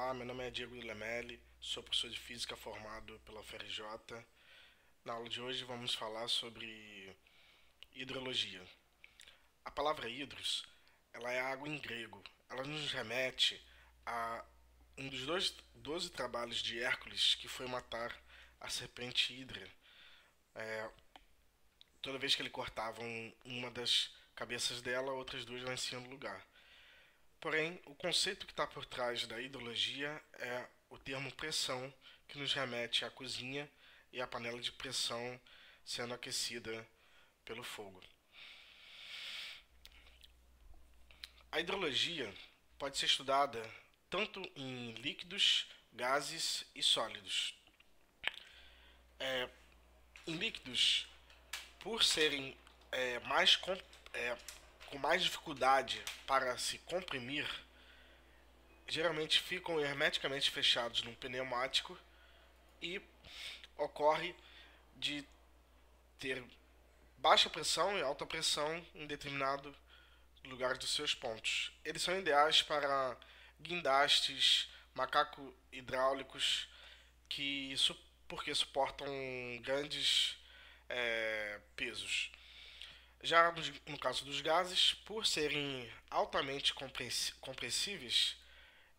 Olá, meu nome é Diego Lemelli, sou professor de física formado pela UFRJ. Na aula de hoje vamos falar sobre hidrologia. A palavra hidros, ela é água em grego. Ela nos remete a um dos dois, 12 trabalhos de Hércules, que foi matar a serpente Hidra. É, toda vez que ele cortava um, uma das cabeças dela, outras duas cima do lugar. Porém, o conceito que está por trás da hidrologia é o termo pressão, que nos remete à cozinha e à panela de pressão sendo aquecida pelo fogo. A hidrologia pode ser estudada tanto em líquidos, gases e sólidos. É, em líquidos, por serem é, mais, é, com mais dificuldade para se comprimir geralmente ficam hermeticamente fechados num pneumático e ocorre de ter baixa pressão e alta pressão em determinado lugar dos seus pontos. Eles são ideais para guindastes, macaco hidráulicos, que isso porque suportam grandes é, pesos. Já no, caso dos gases, por serem altamente compressíveis,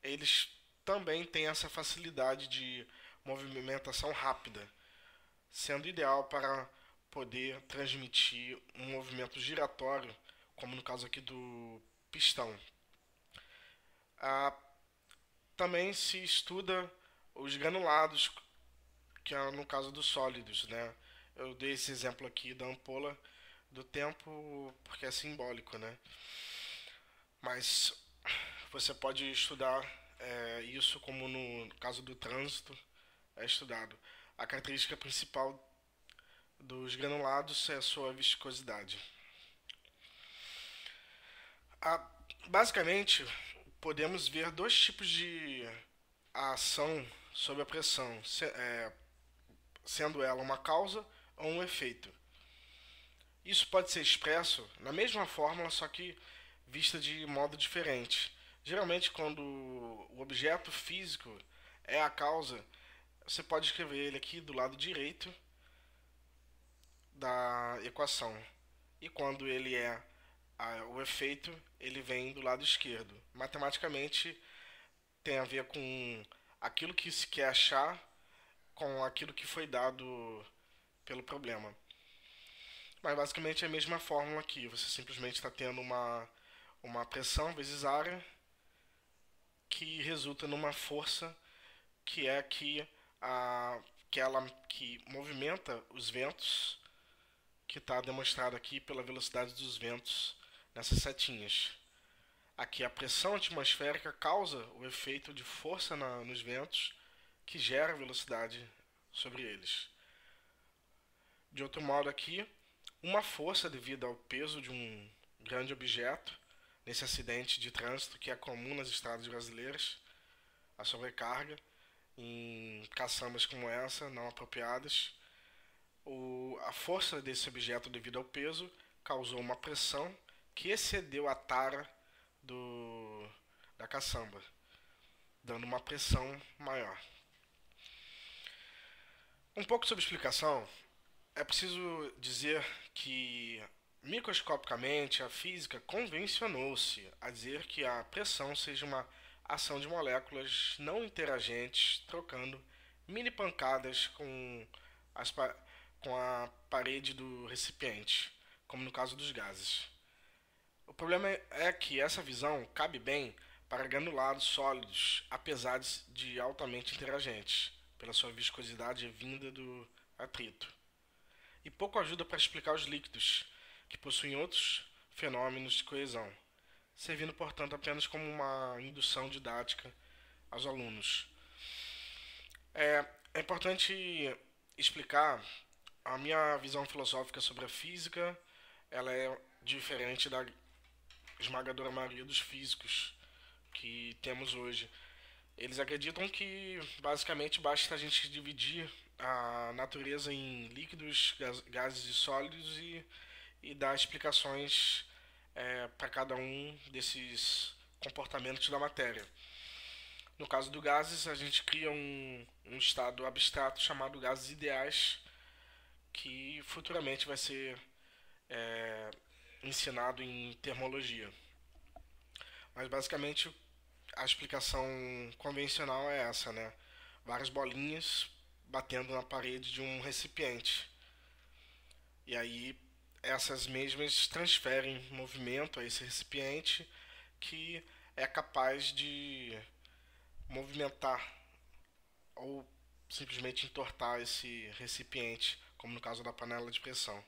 eles também têm essa facilidade de movimentação rápida, sendo ideal para poder transmitir um movimento giratório, como no caso aqui do pistão. Ah, também se estuda os granulados, que é no caso dos sólidos. Né? Eu dei esse exemplo aqui da ampola do tempo porque é simbólico, né? Mas você pode estudar é, isso como no caso do trânsito é estudado. A característica principal dos granulados é a sua viscosidade. A, basicamente, podemos ver dois tipos de ação sob a pressão, se, é, sendo ela uma causa ou um efeito. Isso pode ser expresso na mesma fórmula, só que vista de modo diferente. Geralmente, quando o objeto físico é a causa, você pode escrever ele aqui do lado direito da equação. E quando ele é a, o efeito, ele vem do lado esquerdo. Matematicamente, tem a ver com aquilo que se quer achar com aquilo que foi dado pelo problema. Mas basicamente é a mesma fórmula aqui. Você simplesmente está tendo uma, uma pressão vezes área que resulta numa força que é aqui a que ela que movimenta os ventos que está demonstrado aqui pela velocidade dos ventos nessas setinhas. Aqui a pressão atmosférica causa o efeito de força na, nos ventos que gera velocidade sobre eles. De outro modo aqui, uma força devido ao peso de um grande objeto nesse acidente de trânsito que é comum nas estradas brasileiras, a sobrecarga em caçambas como essa, não apropriadas. O, a força desse objeto devido ao peso causou uma pressão que excedeu a tara do, da caçamba, dando uma pressão maior. Um pouco sobre explicação, é preciso dizer que microscopicamente a física convencionou-se a dizer que a pressão seja uma ação de moléculas não interagentes trocando mini pancadas com, as, com a parede do recipiente, como no caso dos gases. O problema é que essa visão cabe bem para granulados sólidos, apesar de altamente interagentes, pela sua viscosidade vinda do atrito e pouco ajuda para explicar os líquidos, que possuem outros fenômenos de coesão, servindo, portanto, apenas como uma indução didática aos alunos. É, é importante explicar a minha visão filosófica sobre a física, ela é diferente da esmagadora maioria dos físicos que temos hoje. Eles acreditam que basicamente basta a gente dividir a natureza em líquidos, gases e sólidos e, e dar explicações é, para cada um desses comportamentos da matéria. No caso do gases, a gente cria um, um estado abstrato chamado gases ideais, que futuramente vai ser é, ensinado em termologia. Mas basicamente a explicação convencional é essa, né? Várias bolinhas batendo na parede de um recipiente. E aí essas mesmas transferem movimento a esse recipiente que é capaz de movimentar ou simplesmente entortar esse recipiente, como no caso da panela de pressão.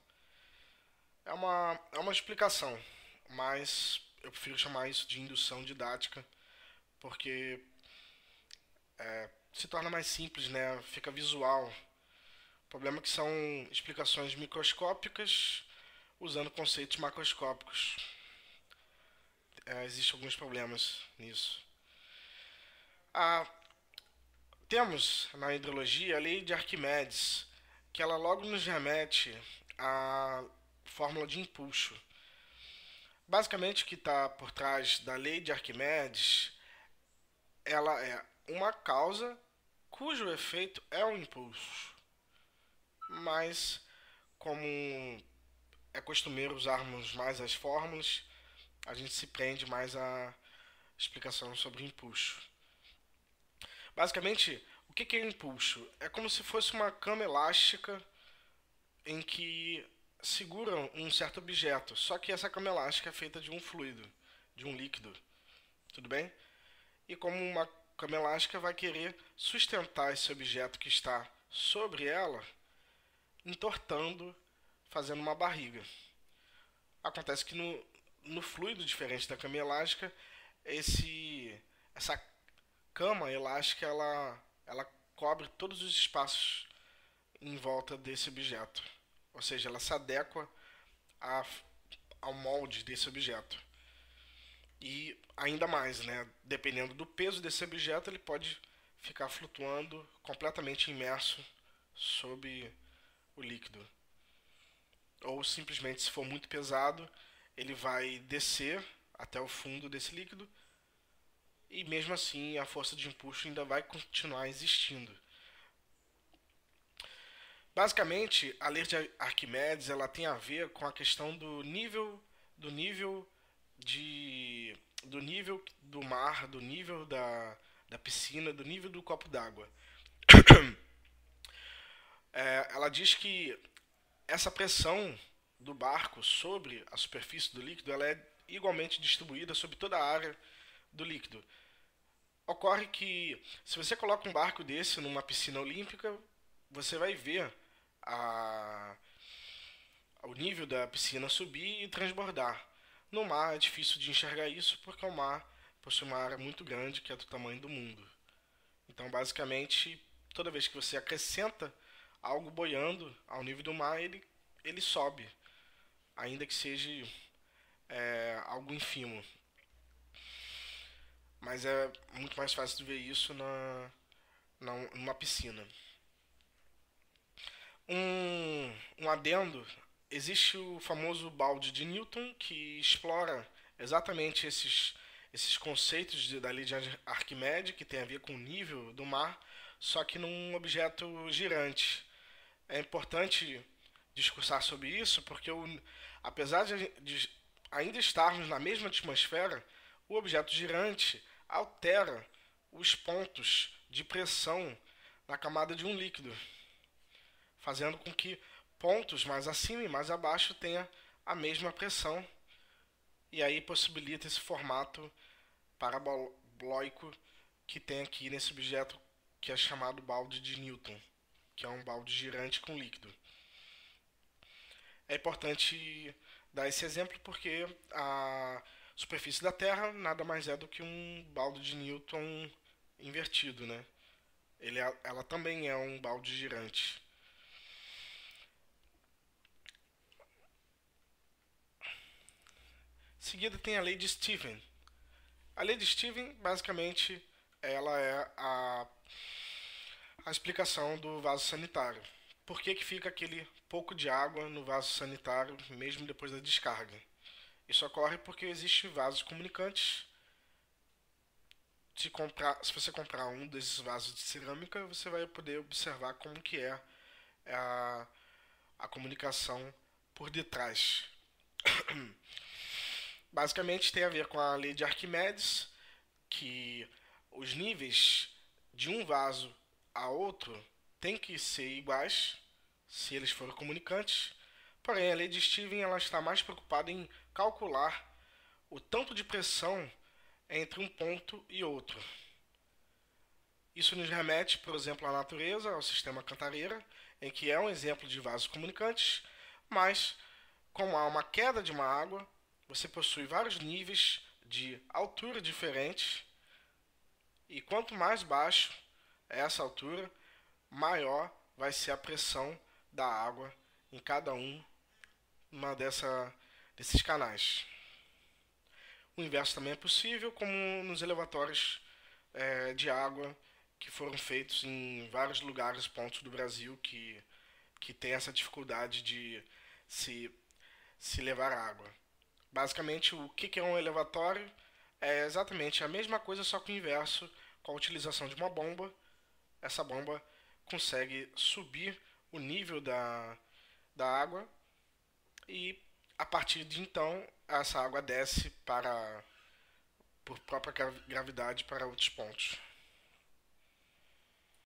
É uma, é uma explicação, mas eu prefiro chamar isso de indução didática, porque se torna mais simples, né? Fica visual. O problema é que são explicações microscópicas usando conceitos macroscópicos. É, Existem alguns problemas nisso. Ah, temos na hidrologia a lei de Arquimedes, que ela logo nos remete à fórmula de impulso. Basicamente, o que está por trás da lei de Arquimedes ela é uma causa cujo efeito é o impulso. Mas, como é costumeiro usarmos mais as fórmulas, a gente se prende mais à explicação sobre impulso. Basicamente, o que é impulso? É como se fosse uma cama elástica em que segura um certo objeto, só que essa cama elástica é feita de um fluido, de um líquido. Tudo bem? E como uma cama elástica vai querer sustentar esse objeto que está sobre ela, entortando, fazendo uma barriga. Acontece que no, no fluido diferente da cama elástica, esse, essa cama elástica ela, ela cobre todos os espaços em volta desse objeto. Ou seja, ela se adequa a, ao molde desse objeto. E ainda mais, né? Dependendo do peso desse objeto, ele pode ficar flutuando completamente imerso sob o líquido. Ou simplesmente, se for muito pesado, ele vai descer até o fundo desse líquido e mesmo assim a força de empuxo ainda vai continuar existindo. Basicamente, a lei de Arquimedes ela tem a ver com a questão do nível do nível de do nível do mar, do nível da, da piscina, do nível do copo d'água. É, ela diz que essa pressão do barco sobre a superfície do líquido ela é igualmente distribuída sobre toda a área do líquido. Ocorre que, se você coloca um barco desse numa piscina olímpica, você vai ver a, o nível da piscina subir e transbordar. No mar é difícil de enxergar isso porque o mar possui uma área muito grande que é do tamanho do mundo. Então, basicamente, toda vez que você acrescenta algo boiando ao nível do mar, ele, ele sobe, ainda que seja é, algo ínfimo. Mas é muito mais fácil de ver isso na, na, numa piscina. Um, um adendo existe o famoso balde de Newton que explora exatamente esses, esses conceitos de, da lei de Arquimedes, que tem a ver com o nível do mar, só que num objeto girante. É importante discursar sobre isso, porque o, apesar de, de ainda estarmos na mesma atmosfera, o objeto girante altera os pontos de pressão na camada de um líquido, fazendo com que pontos mais acima e mais abaixo tenha a mesma pressão. E aí possibilita esse formato parabólico que tem aqui nesse objeto que é chamado balde de Newton, que é um balde girante com líquido. É importante dar esse exemplo porque a superfície da Terra nada mais é do que um balde de Newton invertido, né? Ele, é, ela também é um balde girante. Seguida tem a lei de Steven. A lei de Steven, basicamente, ela é a, a explicação do vaso sanitário. Por que, que fica aquele pouco de água no vaso sanitário mesmo depois da descarga? Isso ocorre porque existem vasos comunicantes. Se, comprar, se você comprar um desses vasos de cerâmica, você vai poder observar como que é, é a, a comunicação por detrás. Basicamente tem a ver com a lei de Arquimedes, que os níveis de um vaso a outro têm que ser iguais se eles forem comunicantes. Porém, a lei de Steven ela está mais preocupada em calcular o tanto de pressão entre um ponto e outro. Isso nos remete, por exemplo, à natureza, ao sistema cantareira, em que é um exemplo de vasos comunicantes, mas como há uma queda de uma água, você possui vários níveis de altura diferentes. E quanto mais baixo é essa altura, maior vai ser a pressão da água em cada um uma dessa, desses canais. O inverso também é possível, como nos elevatórios é, de água que foram feitos em vários lugares, pontos do Brasil que, que tem essa dificuldade de se, se levar água. Basicamente, o que é um elevatório? É exatamente a mesma coisa, só que o inverso, com a utilização de uma bomba. Essa bomba consegue subir o nível da, da água e a partir de então essa água desce para por própria gravidade para outros pontos.